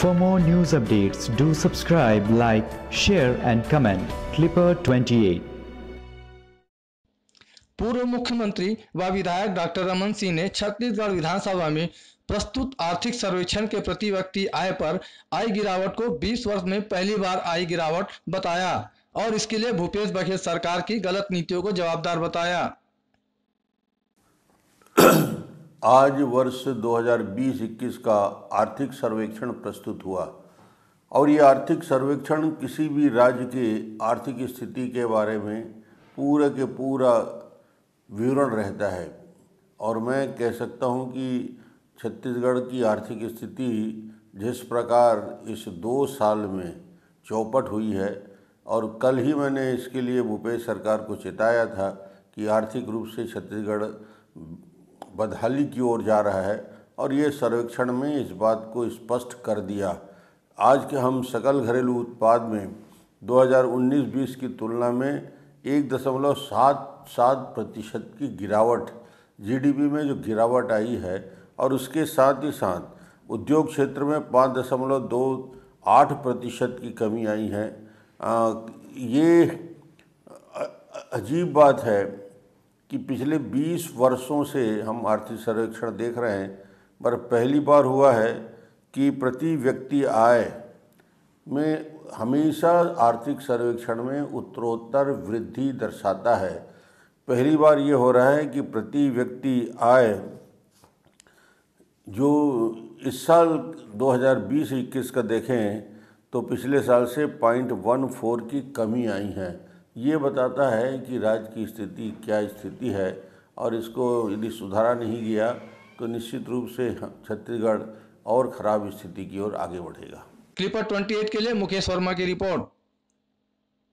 For more news updates, do subscribe, like, share and comment. Clipper 28 पूर्व मुख्यमंत्री व विधायक डॉक्टर रमन सिंह ने छत्तीसगढ़ विधानसभा में प्रस्तुत आर्थिक सर्वेक्षण के प्रति व्यक्ति आय पर आई गिरावट को 20 वर्ष में पहली बार आई गिरावट बताया और इसके लिए भूपेश बघेल सरकार की गलत नीतियों को जवाबदार बताया आज वर्ष 2020-21 का आर्थिक सर्वेक्षण प्रस्तुत हुआ और ये आर्थिक सर्वेक्षण किसी भी राज्य के आर्थिक स्थिति के बारे में पूरे के पूरा विवरण रहता है और मैं कह सकता हूँ कि छत्तीसगढ़ की आर्थिक स्थिति जिस प्रकार इस दो साल में चौपट हुई है और कल ही मैंने इसके लिए भूपेश सरकार को चेताया था कि आर्थिक रूप से छत्तीसगढ़ बदहाली की ओर जा रहा है और ये सर्वेक्षण में इस बात को स्पष्ट कर दिया आज के हम सकल घरेलू उत्पाद में 2019-20 की तुलना में एक दशमलव सात सात प्रतिशत की गिरावट जीडीपी में जो गिरावट आई है और उसके साथ ही साथ उद्योग क्षेत्र में पाँच दशमलव दो आठ प्रतिशत की कमी आई है आ, ये अजीब बात है कि पिछले 20 वर्षों से हम आर्थिक सर्वेक्षण देख रहे हैं पर पहली बार हुआ है कि प्रति व्यक्ति आय में हमेशा आर्थिक सर्वेक्षण में उत्तरोत्तर वृद्धि दर्शाता है पहली बार ये हो रहा है कि प्रति व्यक्ति आय जो इस साल 2020-21 का देखें तो पिछले साल से पॉइंट वन फोर की कमी आई है ये बताता है कि राज्य की स्थिति क्या स्थिति है और इसको यदि सुधारा नहीं गया तो निश्चित रूप से छत्तीसगढ़ और खराब स्थिति की ओर आगे बढ़ेगा क्लिपर 28 के लिए मुकेश वर्मा की रिपोर्ट